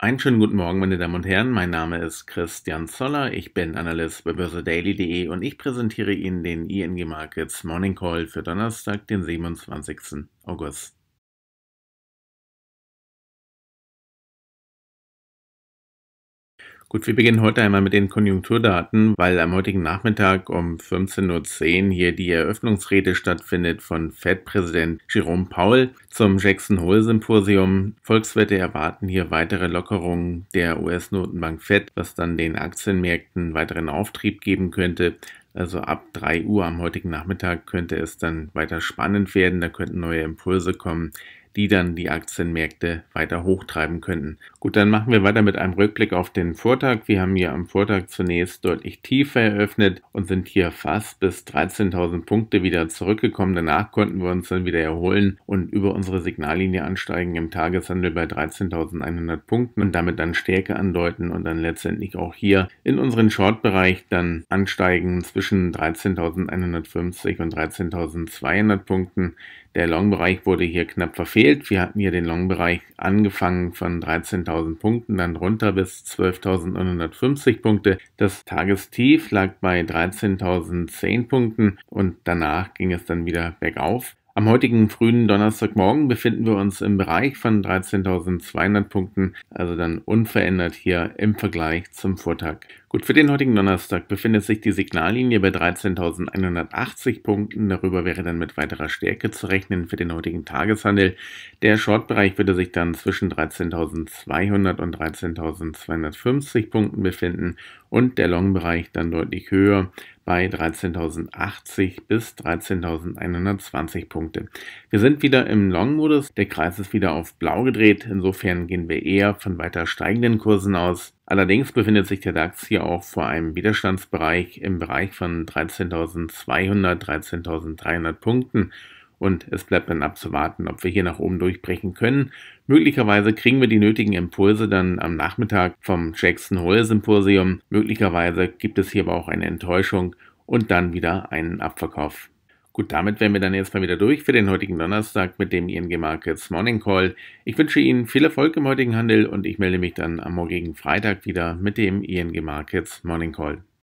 Einen schönen guten Morgen, meine Damen und Herren. Mein Name ist Christian Zoller. Ich bin Analyst bei börsedaily.de und ich präsentiere Ihnen den ING Markets Morning Call für Donnerstag, den 27. August. Gut, wir beginnen heute einmal mit den Konjunkturdaten, weil am heutigen Nachmittag um 15.10 Uhr hier die Eröffnungsrede stattfindet von Fed-Präsident Jerome Powell zum Jackson Hole-Symposium. Volkswirte erwarten hier weitere Lockerungen der US-Notenbank Fed, was dann den Aktienmärkten weiteren Auftrieb geben könnte. Also ab 3 Uhr am heutigen Nachmittag könnte es dann weiter spannend werden, da könnten neue Impulse kommen die dann die Aktienmärkte weiter hochtreiben könnten. Gut, dann machen wir weiter mit einem Rückblick auf den Vortag. Wir haben hier am Vortag zunächst deutlich tiefer eröffnet und sind hier fast bis 13.000 Punkte wieder zurückgekommen. Danach konnten wir uns dann wieder erholen und über unsere Signallinie ansteigen im Tageshandel bei 13.100 Punkten und damit dann Stärke andeuten und dann letztendlich auch hier in unseren Short-Bereich dann ansteigen zwischen 13.150 und 13.200 Punkten. Der Long-Bereich wurde hier knapp verfehlt gefehlt. Wir hatten hier den Long-Bereich angefangen von 13.000 Punkten, dann runter bis 12.950 Punkte. Das Tagestief lag bei 13.010 Punkten und danach ging es dann wieder bergauf. Am heutigen frühen Donnerstagmorgen befinden wir uns im Bereich von 13.200 Punkten, also dann unverändert hier im Vergleich zum Vortag. Gut, für den heutigen Donnerstag befindet sich die Signallinie bei 13.180 Punkten. Darüber wäre dann mit weiterer Stärke zu rechnen für den heutigen Tageshandel. Der Shortbereich würde sich dann zwischen 13.200 und 13.250 Punkten befinden und der Longbereich dann deutlich höher bei 13.080 bis 13.120 Punkte. Wir sind wieder im Long-Modus, der Kreis ist wieder auf Blau gedreht, insofern gehen wir eher von weiter steigenden Kursen aus. Allerdings befindet sich der DAX hier auch vor einem Widerstandsbereich im Bereich von 13.200, 13.300 Punkten. Und es bleibt dann abzuwarten, ob wir hier nach oben durchbrechen können. Möglicherweise kriegen wir die nötigen Impulse dann am Nachmittag vom Jackson Hole Symposium. Möglicherweise gibt es hier aber auch eine Enttäuschung und dann wieder einen Abverkauf. Gut, damit wären wir dann jetzt mal wieder durch für den heutigen Donnerstag mit dem ING Markets Morning Call. Ich wünsche Ihnen viel Erfolg im heutigen Handel und ich melde mich dann am morgigen Freitag wieder mit dem ING Markets Morning Call.